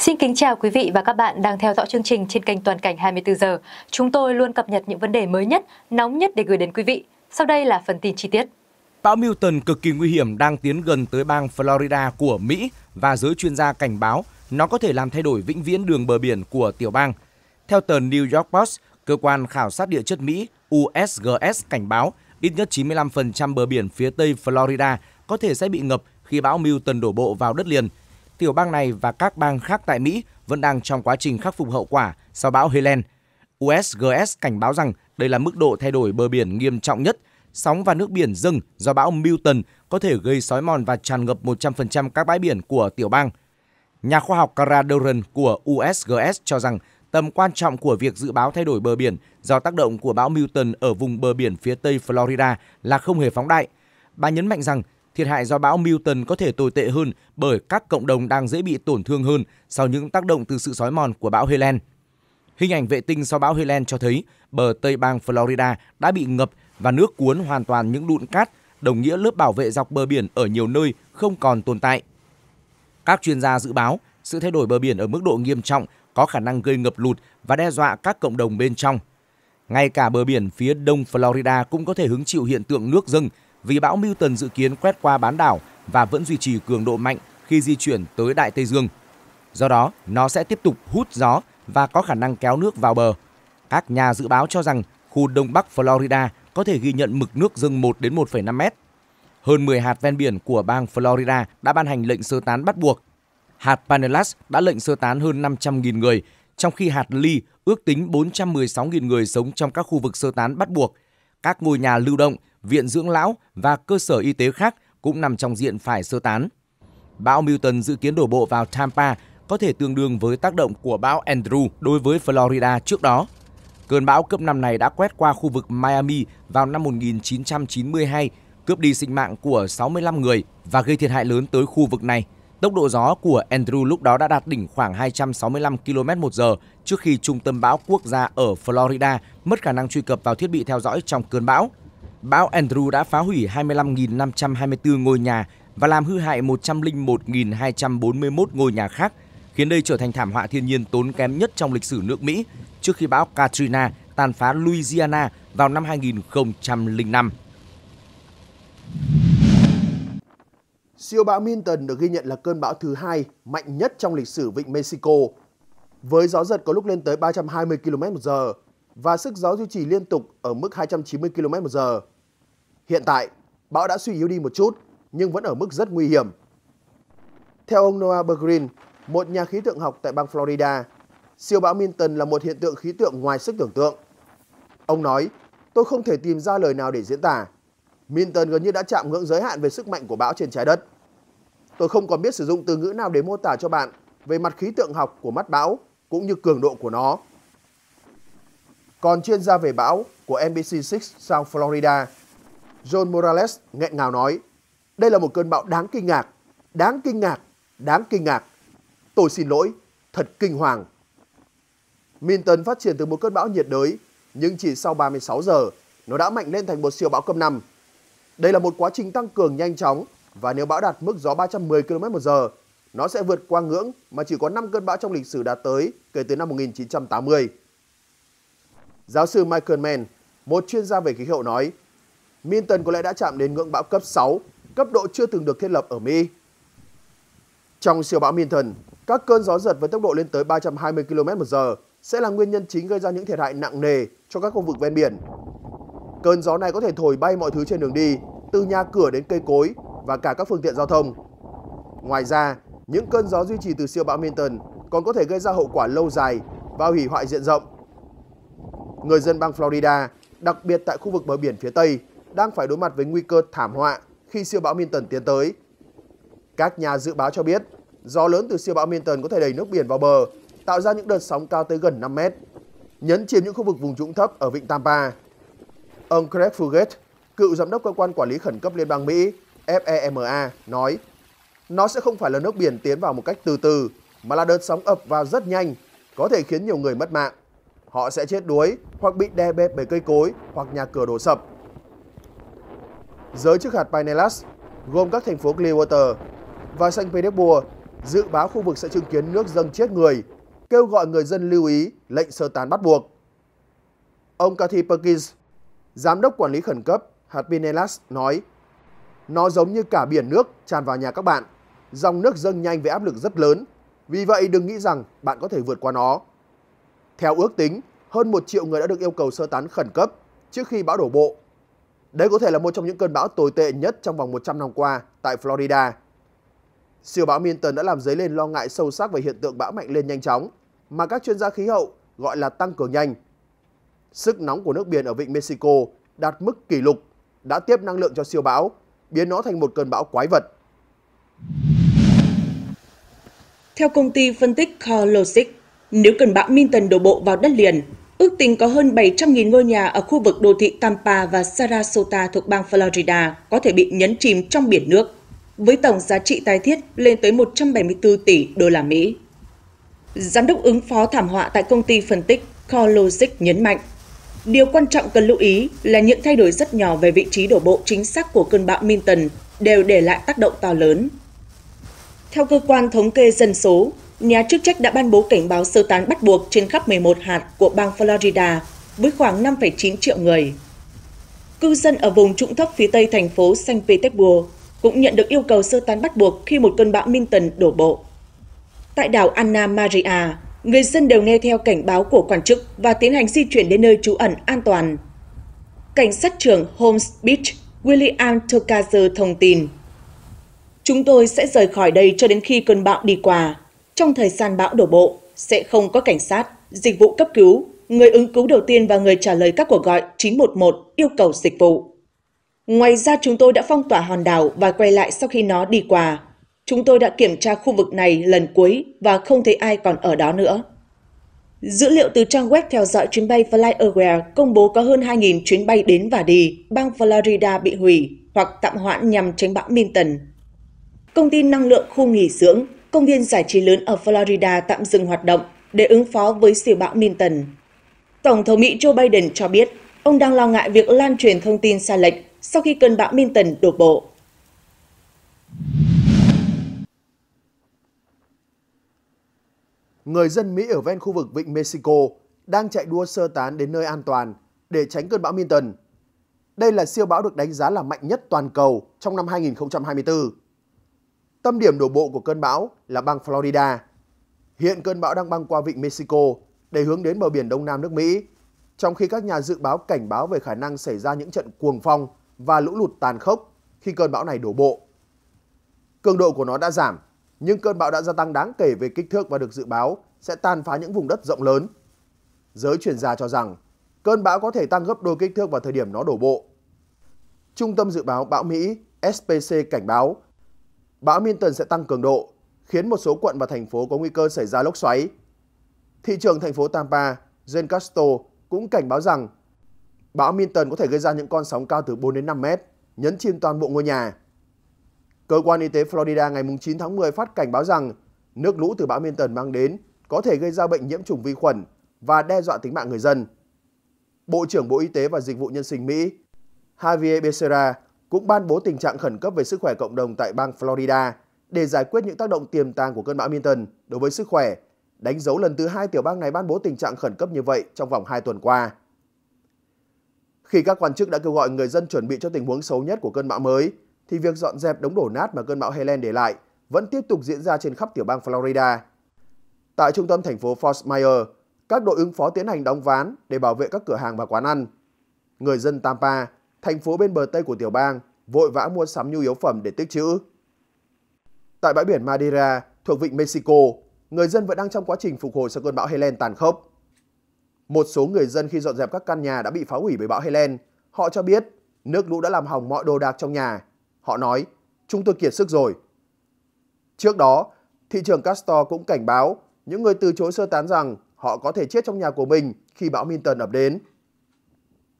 Xin kính chào quý vị và các bạn đang theo dõi chương trình trên kênh Toàn cảnh 24 giờ. Chúng tôi luôn cập nhật những vấn đề mới nhất, nóng nhất để gửi đến quý vị. Sau đây là phần tin chi tiết. Bão Milton cực kỳ nguy hiểm đang tiến gần tới bang Florida của Mỹ và giới chuyên gia cảnh báo nó có thể làm thay đổi vĩnh viễn đường bờ biển của tiểu bang. Theo tờ New York Post, cơ quan khảo sát địa chất Mỹ USGS cảnh báo ít nhất 95% bờ biển phía tây Florida có thể sẽ bị ngập khi bão Milton đổ bộ vào đất liền tiểu bang này và các bang khác tại Mỹ vẫn đang trong quá trình khắc phục hậu quả sau bão Helen. USGS cảnh báo rằng đây là mức độ thay đổi bờ biển nghiêm trọng nhất. Sóng và nước biển dâng do bão Milton có thể gây sói mòn và tràn ngập 100% các bãi biển của tiểu bang. Nhà khoa học Cara Duran của USGS cho rằng tầm quan trọng của việc dự báo thay đổi bờ biển do tác động của bão Milton ở vùng bờ biển phía tây Florida là không hề phóng đại. Bà nhấn mạnh rằng thiệt hại do bão Milton có thể tồi tệ hơn bởi các cộng đồng đang dễ bị tổn thương hơn sau những tác động từ sự sói mòn của bão Helen. Hình ảnh vệ tinh sau bão Helen cho thấy bờ Tây bang Florida đã bị ngập và nước cuốn hoàn toàn những đụn cát, đồng nghĩa lớp bảo vệ dọc bờ biển ở nhiều nơi không còn tồn tại. Các chuyên gia dự báo sự thay đổi bờ biển ở mức độ nghiêm trọng có khả năng gây ngập lụt và đe dọa các cộng đồng bên trong. Ngay cả bờ biển phía đông Florida cũng có thể hứng chịu hiện tượng nước dâng vì bão Milton dự kiến quét qua bán đảo và vẫn duy trì cường độ mạnh khi di chuyển tới Đại Tây Dương. Do đó, nó sẽ tiếp tục hút gió và có khả năng kéo nước vào bờ. Các nhà dự báo cho rằng khu Đông Bắc Florida có thể ghi nhận mực nước dâng 1 đến 1,5 mét. Hơn 10 hạt ven biển của bang Florida đã ban hành lệnh sơ tán bắt buộc. Hạt Pinellas đã lệnh sơ tán hơn 500.000 người, trong khi hạt Lee ước tính 416.000 người sống trong các khu vực sơ tán bắt buộc. Các ngôi nhà lưu động viện dưỡng lão và cơ sở y tế khác cũng nằm trong diện phải sơ tán. Bão Milton dự kiến đổ bộ vào Tampa có thể tương đương với tác động của bão Andrew đối với Florida trước đó. Cơn bão cấp 5 này đã quét qua khu vực Miami vào năm 1992, cướp đi sinh mạng của 65 người và gây thiệt hại lớn tới khu vực này. Tốc độ gió của Andrew lúc đó đã đạt đỉnh khoảng 265 km h trước khi trung tâm bão quốc gia ở Florida mất khả năng truy cập vào thiết bị theo dõi trong cơn bão. Bão Andrew đã phá hủy 25.524 ngôi nhà và làm hư hại 101.241 ngôi nhà khác, khiến đây trở thành thảm họa thiên nhiên tốn kém nhất trong lịch sử nước Mỹ trước khi bão Katrina tàn phá Louisiana vào năm 2005. Siêu bão Minton được ghi nhận là cơn bão thứ hai mạnh nhất trong lịch sử vịnh Mexico. Với gió giật có lúc lên tới 320 km/h, và sức gió duy trì liên tục ở mức 290 km/h. Hiện tại, bão đã suy yếu đi một chút nhưng vẫn ở mức rất nguy hiểm. Theo ông Noah Bergreen, một nhà khí tượng học tại bang Florida, siêu bão Minton là một hiện tượng khí tượng ngoài sức tưởng tượng. Ông nói, tôi không thể tìm ra lời nào để diễn tả. Minton gần như đã chạm ngưỡng giới hạn về sức mạnh của bão trên trái đất. Tôi không còn biết sử dụng từ ngữ nào để mô tả cho bạn về mặt khí tượng học của mắt bão cũng như cường độ của nó. Còn chuyên gia về bão của NBC6 South Florida, John Morales nghẹn ngào nói, đây là một cơn bão đáng kinh ngạc, đáng kinh ngạc, đáng kinh ngạc. Tôi xin lỗi, thật kinh hoàng. Minton phát triển từ một cơn bão nhiệt đới, nhưng chỉ sau 36 giờ, nó đã mạnh lên thành một siêu bão cấp năm. Đây là một quá trình tăng cường nhanh chóng và nếu bão đạt mức gió 310 km/h, nó sẽ vượt qua ngưỡng mà chỉ có 5 cơn bão trong lịch sử đạt tới kể từ năm 1980. Giáo sư Michael Mann, một chuyên gia về khí hậu nói, Minton có lẽ đã chạm đến ngưỡng bão cấp 6, cấp độ chưa từng được thiết lập ở Mỹ. Trong siêu bão Minton, các cơn gió giật với tốc độ lên tới 320 km/h sẽ là nguyên nhân chính gây ra những thiệt hại nặng nề cho các khu vực ven biển. Cơn gió này có thể thổi bay mọi thứ trên đường đi, từ nhà cửa đến cây cối và cả các phương tiện giao thông. Ngoài ra, những cơn gió duy trì từ siêu bão Minton còn có thể gây ra hậu quả lâu dài và hủy hoại diện rộng người dân bang Florida, đặc biệt tại khu vực bờ biển phía Tây, đang phải đối mặt với nguy cơ thảm họa khi siêu bão Minton tiến tới. Các nhà dự báo cho biết, gió lớn từ siêu bão Minton có thể đẩy nước biển vào bờ, tạo ra những đợt sóng cao tới gần 5 mét, nhấn chìm những khu vực vùng trũng thấp ở vịnh Tampa. Ông Craig Fugate, cựu giám đốc cơ quan quản lý khẩn cấp Liên bang Mỹ FEMA, nói Nó sẽ không phải là nước biển tiến vào một cách từ từ, mà là đợt sóng ập vào rất nhanh, có thể khiến nhiều người mất mạng họ sẽ chết đuối hoặc bị đè bẹp bởi cây cối hoặc nhà cửa đổ sập. Giới chức hạt Pinellas, gồm các thành phố Clearwater và Saint Petersburg, dự báo khu vực sẽ chứng kiến nước dâng chết người, kêu gọi người dân lưu ý lệnh sơ tán bắt buộc. Ông Cathy Perkins, giám đốc quản lý khẩn cấp hạt Pinellas nói, nó giống như cả biển nước tràn vào nhà các bạn. Dòng nước dâng nhanh với áp lực rất lớn. Vì vậy đừng nghĩ rằng bạn có thể vượt qua nó. Theo ước tính, hơn 1 triệu người đã được yêu cầu sơ tán khẩn cấp trước khi bão đổ bộ. Đây có thể là một trong những cơn bão tồi tệ nhất trong vòng 100 năm qua tại Florida. Siêu bão Minton đã làm dấy lên lo ngại sâu sắc về hiện tượng bão mạnh lên nhanh chóng, mà các chuyên gia khí hậu gọi là tăng cường nhanh. Sức nóng của nước biển ở vịnh Mexico đạt mức kỷ lục, đã tiếp năng lượng cho siêu bão, biến nó thành một cơn bão quái vật. Theo công ty phân tích CoreLogic, nếu cơn bão Minton đổ bộ vào đất liền, ước tính có hơn 700.000 ngôi nhà ở khu vực đô thị Tampa và Sarasota thuộc bang Florida có thể bị nhấn chìm trong biển nước, với tổng giá trị tài thiết lên tới 174 tỷ đô la Mỹ. Giám đốc ứng phó thảm họa tại công ty phân tích CoreLogic nhấn mạnh, điều quan trọng cần lưu ý là những thay đổi rất nhỏ về vị trí đổ bộ chính xác của cơn bão Minton đều để lại tác động to lớn. Theo cơ quan thống kê dân số, Nhà chức trách đã ban bố cảnh báo sơ tán bắt buộc trên khắp 11 hạt của bang Florida với khoảng 5,9 triệu người. Cư dân ở vùng trũng thấp phía tây thành phố Saint Petersburg cũng nhận được yêu cầu sơ tán bắt buộc khi một cơn bão Minton đổ bộ. Tại đảo Anna Maria, người dân đều nghe theo cảnh báo của quan chức và tiến hành di chuyển đến nơi trú ẩn an toàn. Cảnh sát trưởng Holmes Beach, William Tokazer thông tin. Chúng tôi sẽ rời khỏi đây cho đến khi cơn bão đi qua. Trong thời gian bão đổ bộ, sẽ không có cảnh sát, dịch vụ cấp cứu, người ứng cứu đầu tiên và người trả lời các cuộc gọi 911 yêu cầu dịch vụ. Ngoài ra chúng tôi đã phong tỏa hòn đảo và quay lại sau khi nó đi qua. Chúng tôi đã kiểm tra khu vực này lần cuối và không thấy ai còn ở đó nữa. Dữ liệu từ trang web theo dõi chuyến bay FlyAware công bố có hơn 2.000 chuyến bay đến và đi, bang Florida bị hủy hoặc tạm hoãn nhằm tránh bão Minton. Công ty năng lượng khu nghỉ dưỡng công viên giải trí lớn ở Florida tạm dừng hoạt động để ứng phó với siêu bão Minton. Tổng thống Mỹ Joe Biden cho biết ông đang lo ngại việc lan truyền thông tin sai lệch sau khi cơn bão Minton đổ bộ. Người dân Mỹ ở ven khu vực Vịnh Mexico đang chạy đua sơ tán đến nơi an toàn để tránh cơn bão Minton. Đây là siêu bão được đánh giá là mạnh nhất toàn cầu trong năm 2024. Tâm điểm đổ bộ của cơn bão là bang Florida. Hiện cơn bão đang băng qua vịnh Mexico để hướng đến bờ biển Đông Nam nước Mỹ, trong khi các nhà dự báo cảnh báo về khả năng xảy ra những trận cuồng phong và lũ lụt tàn khốc khi cơn bão này đổ bộ. Cường độ của nó đã giảm, nhưng cơn bão đã gia tăng đáng kể về kích thước và được dự báo sẽ tàn phá những vùng đất rộng lớn. Giới chuyên gia cho rằng cơn bão có thể tăng gấp đôi kích thước vào thời điểm nó đổ bộ. Trung tâm Dự báo Bão Mỹ SPC cảnh báo bão Minton sẽ tăng cường độ, khiến một số quận và thành phố có nguy cơ xảy ra lốc xoáy. Thị trường thành phố Tampa, Jen Castro cũng cảnh báo rằng bão Minton có thể gây ra những con sóng cao từ 4 đến 5 mét, nhấn chìm toàn bộ ngôi nhà. Cơ quan y tế Florida ngày 9 tháng 10 phát cảnh báo rằng nước lũ từ bão Minton mang đến có thể gây ra bệnh nhiễm trùng vi khuẩn và đe dọa tính mạng người dân. Bộ trưởng Bộ Y tế và Dịch vụ Nhân sinh Mỹ Javier Becerra cũng ban bố tình trạng khẩn cấp về sức khỏe cộng đồng tại bang Florida để giải quyết những tác động tiềm tàng của cơn bão Milton đối với sức khỏe, đánh dấu lần thứ hai tiểu bang này ban bố tình trạng khẩn cấp như vậy trong vòng 2 tuần qua. Khi các quan chức đã kêu gọi người dân chuẩn bị cho tình huống xấu nhất của cơn bão mới, thì việc dọn dẹp đống đổ nát mà cơn bão Helen để lại vẫn tiếp tục diễn ra trên khắp tiểu bang Florida. Tại trung tâm thành phố Fort Myers, các đội ứng phó tiến hành đóng ván để bảo vệ các cửa hàng và quán ăn. Người dân Tampa thành phố bên bờ Tây của tiểu bang vội vã mua sắm nhu yếu phẩm để tích trữ. Tại bãi biển Madeira thuộc vịnh Mexico, người dân vẫn đang trong quá trình phục hồi sau cơn bão Helen tàn khốc. Một số người dân khi dọn dẹp các căn nhà đã bị phá hủy bởi bão Helen, họ cho biết nước lũ đã làm hỏng mọi đồ đạc trong nhà. Họ nói, chúng tôi kiệt sức rồi. Trước đó, thị trường Castor cũng cảnh báo những người từ chối sơ tán rằng họ có thể chết trong nhà của mình khi bão Minton ập đến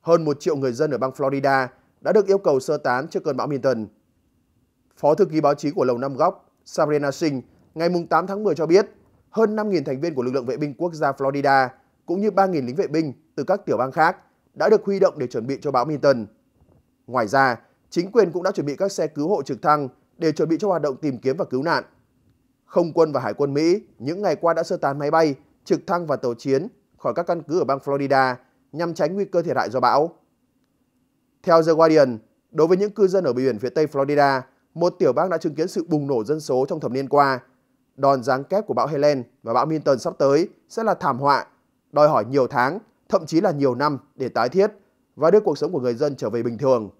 hơn một triệu người dân ở bang Florida đã được yêu cầu sơ tán trước cơn bão Milton. Phó thư ký báo chí của Lầu Năm Góc, Sabrina Singh, ngày 8 tháng 10 cho biết, hơn 5.000 thành viên của lực lượng vệ binh quốc gia Florida cũng như 3.000 lính vệ binh từ các tiểu bang khác đã được huy động để chuẩn bị cho bão Milton. Ngoài ra, chính quyền cũng đã chuẩn bị các xe cứu hộ trực thăng để chuẩn bị cho hoạt động tìm kiếm và cứu nạn. Không quân và Hải quân Mỹ những ngày qua đã sơ tán máy bay, trực thăng và tàu chiến khỏi các căn cứ ở bang Florida nhằm tránh nguy cơ thiệt hại do bão. Theo The Guardian, đối với những cư dân ở biển phía Tây Florida, một tiểu bang đã chứng kiến sự bùng nổ dân số trong thập niên qua. Đòn giáng kép của bão Helen và bão Milton sắp tới sẽ là thảm họa, đòi hỏi nhiều tháng, thậm chí là nhiều năm để tái thiết và đưa cuộc sống của người dân trở về bình thường.